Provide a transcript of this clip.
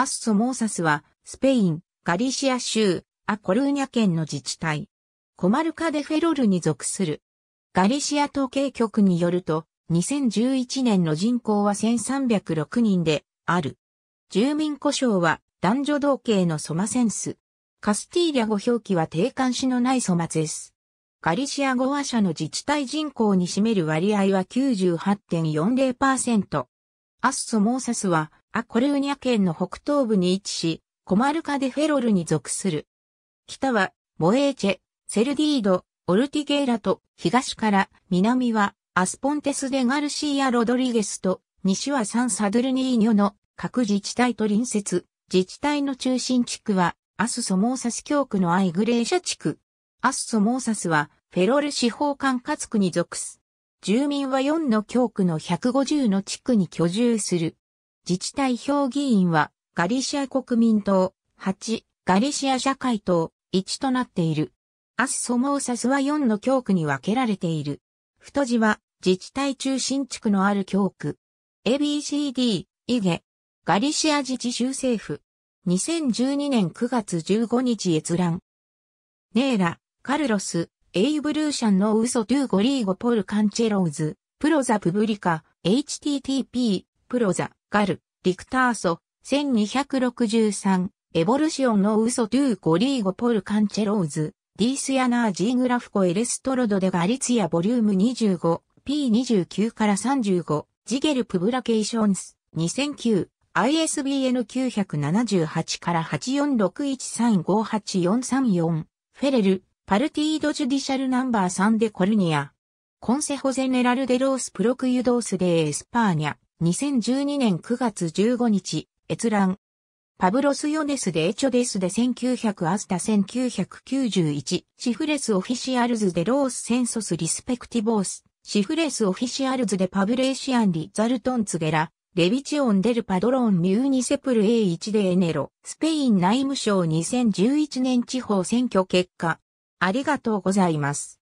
アッソモーサスは、スペイン、ガリシア州、アコルーニャ県の自治体。コマルカデフェロルに属する。ガリシア統計局によると、2011年の人口は1306人で、ある。住民故障は、男女同系のソマセンス。カスティーリャ語表記は定冠詞のないソマでス。ガリシア語話者の自治体人口に占める割合は98.40%。アッソモーサスは、アコルーニャ県の北東部に位置し、コマルカ・デ・フェロルに属する。北は、モエーチェ、セルディード、オルティゲーラと、東から、南は、アスポンテス・デ・ガルシーア・ロドリゲスと、西はサン・サドゥルニーニョの各自治体と隣接、自治体の中心地区は、アッソモーサス教区のアイグレーシャ地区。アッソモーサスは、フェロル司法管轄区に属す。住民は4の教区の150の地区に居住する。自治体評議員はガリシア国民党、8、ガリシア社会党、1となっている。アスソモーサスは4の教区に分けられている。太字は自治体中心地区のある教区。ABCD、イゲ、ガリシア自治州政府。2012年9月15日閲覧。ネーラ、カルロス、エイブルーシャンのウソトゥーゴリーゴポルカンチェローズ、プロザプブリカ、http、プロザ、ガル、リクターソ、1263、エボルシオンのウソトゥーゴリーゴポルカンチェローズ、ディースヤナージーグラフコエレストロドでガリツヤボリューム25、P29 から35、ジゲルプブラケーションス、2009、ISBN 978から8 4 6 1 3 5 8 4 3 4フェレル、パルティード・ジュディシャル・ナンバー3でコルニア。コンセホゼネラル・デロース・プロクユドース・デ・エスパーニャ。2012年9月15日、閲覧。パブロス・ヨネス・デ・エチョデス・で1900アスタ1991、シフレス・オフィシアルズ・デ・ロース・センソス・リスペクティボース、シフレス・オフィシアルズ・デ・パブレーシアン・リ・ザルトン・ツゲラ、レビチオン・デル・パドロン・ミューニセプル A1 デエネロ、スペイン内務省2011年地方選挙結果、ありがとうございます。